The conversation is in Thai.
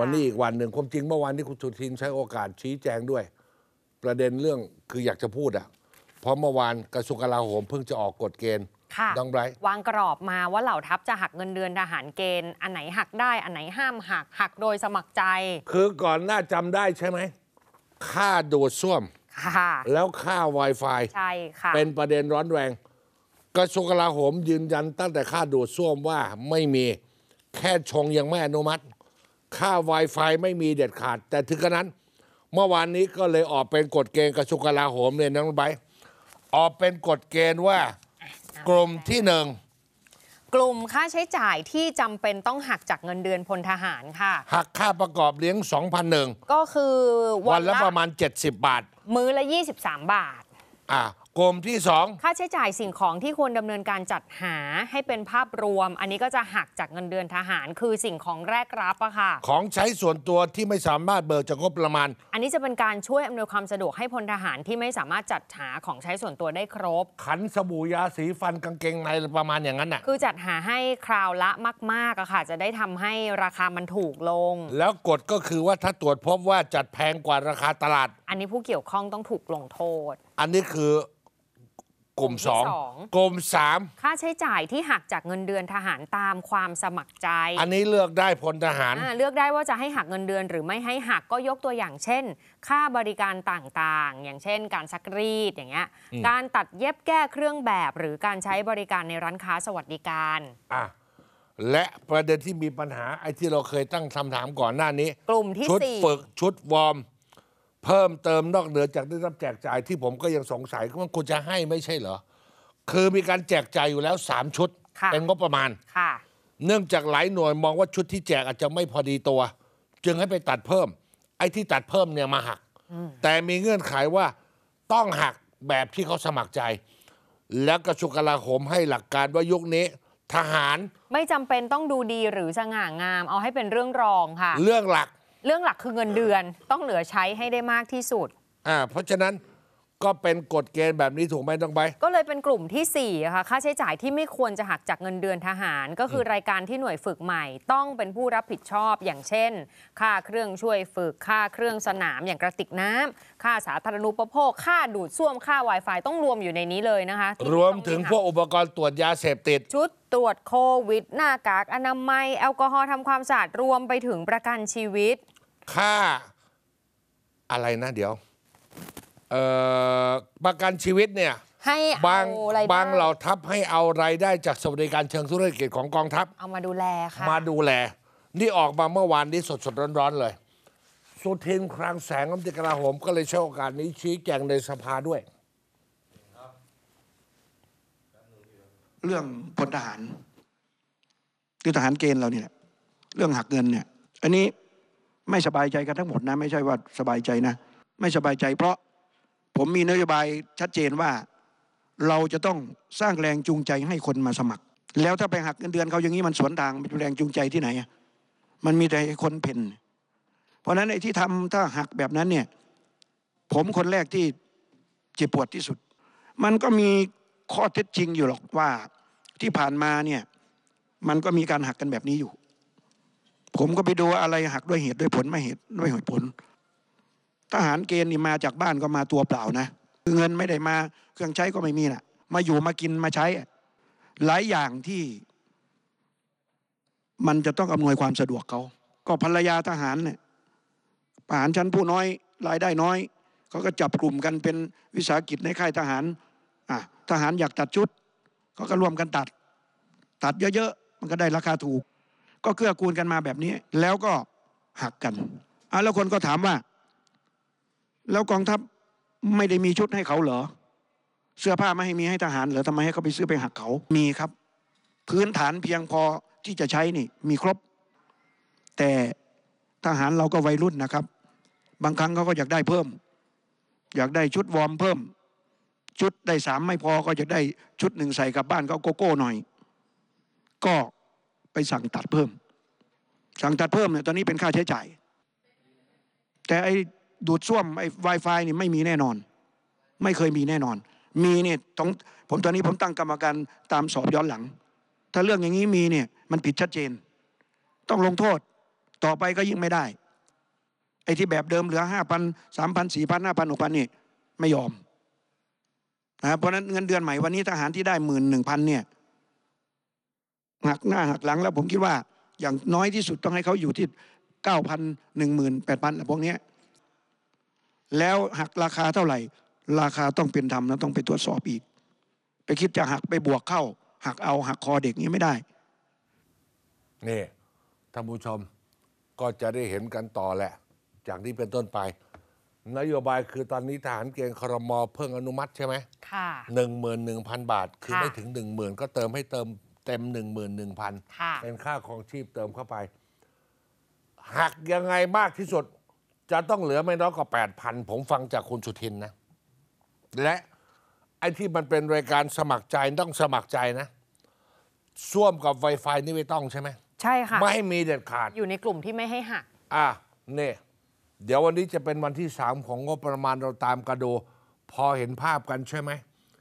วันนี้อีก วันหนึ่งความจริงเมื่อวานนี้คุณสุทินใช้โอกาสชี้แจงด้วย ประเด็นเรื่องคืออยากจะพูดอ่ะเพราะเมื่อวานกระทรวงกลาโหมเพิ่งจะออกกฎเกณฑ์ค่ะดังไรวางกรอบมาว่าเหล่าทัพ จะหักเงินเดือนทหารเกณฑ์อันไหนหักได้ อันไหนห้ามหักหักโดยสมัครใจ คือก่อนหน้าจำได้ใช่ไหม ค่าดูดซ่วมค่ะแล้วค่า Wi-Fi ใช่ค่ะเป็นประเด็นร้อนแรงกระทรวงกลาโหมยืนยัน ตั้งแต่ค่าดูดซ่วมว่าไม่มีแค่ชงยังไม่อนุมัติค่า Wi-Fi ไม่มีเด็ดขาด แต่ถึงกระนั้น เมื่อวานนี้ก็เลยออกเป็นกฎเกณฑ์กระทรวงกลาโหมเนี่ยน้องใบออกเป็นกฎเกณฑ์ว่า กลุ่มที่หนึ่งกลุ่มค่าใช้จ่ายที่จำเป็นต้องหักจากเงินเดือนพลทหารค่ะ หักค่าประกอบเลี้ยง 2,001 ก็คือวันละประมาณ 70 บาท มื้อละ 23 บาท อ่ากรมที่ 2 ค่าใช้จ่ายสิ่งของที่ควรดำเนินการจัดหาให้เป็นภาพรวม อันนี้ก็จะหักจากเงินเดือนทหารคือสิ่งของแรกรับอะค่ะ ของใช้ส่วนตัวที่ไม่สามารถเบิกจากงบประมาณ อันนี้จะเป็นการช่วยอำนวยความสะดวกให้พลทหารที่ไม่สามารถจัดหาของใช้ส่วนตัวได้ครบ ขันสบู่ยาสีฟันกางเกงในประมาณอย่างนั้นอะคือจัดหาให้คราวละมาก ๆอะค่ะจะได้ทำให้ราคามันถูกลง แล้วกฎก็คือว่าถ้าตรวจพบว่าจัดแพงกว่าราคาตลาด อันนี้ผู้เกี่ยวข้องต้องถูกลงโทษ อันนี้คือกลุ่มสองกลุ่มสามค่าใช้จ่ายที่หักจากเงินเดือนทหารตามความสมัครใจ อันนี้เลือกได้พลทหารเลือกได้ว่าจะให้หักเงินเดือน หรือไม่ให้หักก็ยกตัวอย่างเช่น ค่าบริการต่างๆ อย่างเช่นการซักรีดอย่างเงี้ย การตัดเย็บแก้เครื่องแบบ หรือการใช้บริการในร้านค้าสวัสดิการอ่ะและประเด็นที่มีปัญหาไอ้ที่เราเคยตั้งคำถามก่อนหน้านี้ กลุ่มที่ชุดฝึก ชุดวอร์มเพิ่มเติมนอกเหนือจากได้รับแจกจ่ายที่ผมก็ยังสงสัยว่าคุณจะให้ไม่ใช่เหรอคือมีการแจกจ่ายอยู่แล้วสามชุดเป็นงบประมาณค่ะ เนื่องจากหลายหน่วยมองว่าชุดที่แจกอาจจะไม่พอดีตัว จึงให้ไปตัดเพิ่ม ไอ้ที่ตัดเพิ่มเนี่ยมาหักแต่มีเงื่อนไขว่าต้องหักแบบที่เขาสมัครใจ แล้วกระทรวงกลาโหมให้หลักการว่ายุคนี้ ทหาร ไม่จำเป็นต้องดูดีหรือสง่างามเอาให้เป็นเรื่องรองค่ะ เรื่องหลักเรื่องหลักคือเงินเดือนต้องเหลือใช้ให้ได้มากที่สุด อ่าเพราะฉะนั้นก็เป็นกฎเกณฑ์แบบนี้ถูกไหมต้องไป ก็เลยเป็นกลุ่มที่ 4 ค่ะค่าใช้จ่ายที่ไม่ควรจะหักจากเงินเดือนทหาร ก็คือรายการที่หน่วยฝึกใหม่ ต้องเป็นผู้รับผิดชอบอย่างเช่นค่าเครื่องช่วยฝึกค่าเครื่องสนามอย่างกระติกน้ำ ค่าสาธารณูปโภค ค่าดูดซ่วมค่า Wi-Fi ต้องรวมอยู่ในนี้เลยนะคะรวมถึงพวกอุปกรณ์ตรวจยาเสพติดชุดตรวจโควิดหน้ากากอนามัยแอลกอฮอล์ทำความสะอาดรวมไปถึงประกันชีวิตค่าอะไรนะ เดี๋ยวเอ่อประกันชีวิตเนี่ยให้บางเรบางเหล่าทัพให้เอารายได้จากสวัสดิการเชิงธุรกิจของกองทัพเอามาดูแล ค่ะ มาดูแล นี่ออกมาเมื่อวานนี้สดสดร้อนๆ เลย สุทินคลังแสงอัมติกราหม ก็เลยใช้โอกาสนี้ชี้แจงในสภาด้วยเรื่องพลทหารคือทหารเกณฑ์เราเนี่ยแหละเรื่องหักเงินเนี่ย อันนี้ไม่สบายใจกันทั้งหมดนะ ไม่ใช่ว่าสบายใจนะไม่สบายใจ เพราะผมมีนโยบายชัดเจนว่าเราจะต้องสร้างแรงจูงใจให้คนมาสมัคร แล้วถ้าไปหักเงินเดือนเขาอย่างนี้มันสวนทางเป็นแรงจูงใจที่ไหนมันมีแต่คนเพ่นเพราะนั้นไอ้ที่ทำถ้าหักแบบนั้นเนี่ยผมคนแรกที่เจ็บปวดที่สุด มันก็มีข้อเท็จจริงอยู่หรอกว่าที่ผ่านมาเนี่ยมันก็มีการหักกันแบบนี้อยู่ผมก็ไปดูอะไรหักด้วยเหตุด้วยผลไม่เหตุด้วยเหตุผล ทหารเกณฑ์นี่มาจากบ้านก็มาตัวเปล่านะคือเงินไม่ได้มาเครื่องใช้ก็ไม่มีนะ่ะมาอยู่มากินมาใช้ หลายอย่างที่มันจะต้องอำนวยความสะดวกเขา ก็ภรรยาทหารเนี่ยทหารชั้นผู้น้อยรายได้น้อยเขาก็จับกลุ่มกันเป็นวิสาหกิจในค่ายทหารอ่ะทหารอยากตัดชุดเขาก็รวมกันตัด ตัดเยอะๆ มันก็ได้ราคาถูกก็เกื้อกูลกันมาแบบนี้แล้วก็หักกันอแล้วคนก็ถามว่า แล้วกองทัพไม่ได้มีชุดให้เขาเหรอเสื้อผ้าไม่ให้มีให้ทหาร เหรอทำไมให้เขาไปซื้อไปหักเขา มีครับ พื้นฐานเพียงพอที่จะใช้นี่มีครบ แต่ทหารเราก็วัยรุ่นนะครับ บางครั้งเขาก็อยากได้เพิ่ม อยากได้ชุดวอร์มเพิ่ม ชุดได้สามไม่พอก็จะได้ชุดหนึ่งใส่กลับบ้านก็โกโก้หน่อยก็ไปสั่งตัดเพิ่ม สั่งตัดเพิ่มเนี่ยตอนนี้เป็นค่าใช้จ่าย แต่ไอ้ดูดซ่วมไอ้ Wi-Fi นี่ไม่มีแน่นอน ไม่เคยมีแน่นอน มีเนี่ยต้องผมตอนนี้ผมตั้งกรรมการตามสอบย้อนหลัง ถ้าเรื่องอย่างนี้มีเนี่ยมันผิดชัดเจน ต้องลงโทษ ต่อไปก็ยิ่งไม่ได้ ไอ้ที่แบบเดิมเหลือห้าพันสามพันสี่พันห้าพันหกพันนี่ไม่ยอมนะเพราะนั้นเงินเดือนใหม่วันนี้ทหารที่ได้หมื่นหนึ่งพันเนี่ยหักหน้าหักหลังแล้วผมคิดว่า อย่างน้อยที่สุดต้องให้เขาอยู่ที่เก้าพันหนึ่งหมื่นแปดพันพวกนี้ แล้วหักราคาเท่าไหร่ ราคาต้องเป็นธรรมนะต้องไปตรวจสอบอีก ไปคิดจะหักไปบวกเข้า หักเอาหักคอเด็กนี้ไม่ได้เนี่ ท่านผู้ชมก็จะได้เห็นกันต่อแหละจากนี้เป็นต้นไป นโยบายคือตอนนี้ทหารเกณฑ์ครมเพิ่งอนุมัติใช่ไหมค่ะหนึ่งหมื่นหนึ่งพันบาทคือไม่ถึงหนึ่งหมื่นก็เติมให้เติมเต็มึ่ึ11,000เป็นค่าของชีพเติมเข้าไปหักยังไงมากที่สุด จะต้องเหลือไม่น้อยกว่า8,000 ผมฟังจากคุณสุทินนะ และไอ้ที่มันเป็นรายการสมัครใจต้องสมัครใจนะส้วมกับ Wi-Fi นี่ไม่ต้องใช่ไหมใช่ค่ะ ไม่ให้มีเด็ดขาด อยู่ในกลุ่มที่ไม่ให้หัก อ่ะเนี่ยเดี๋ยววันนี้จะเป็นวันที่สามของงบประมาณเราตามกระดูพอเห็นภาพกันใช่ไหม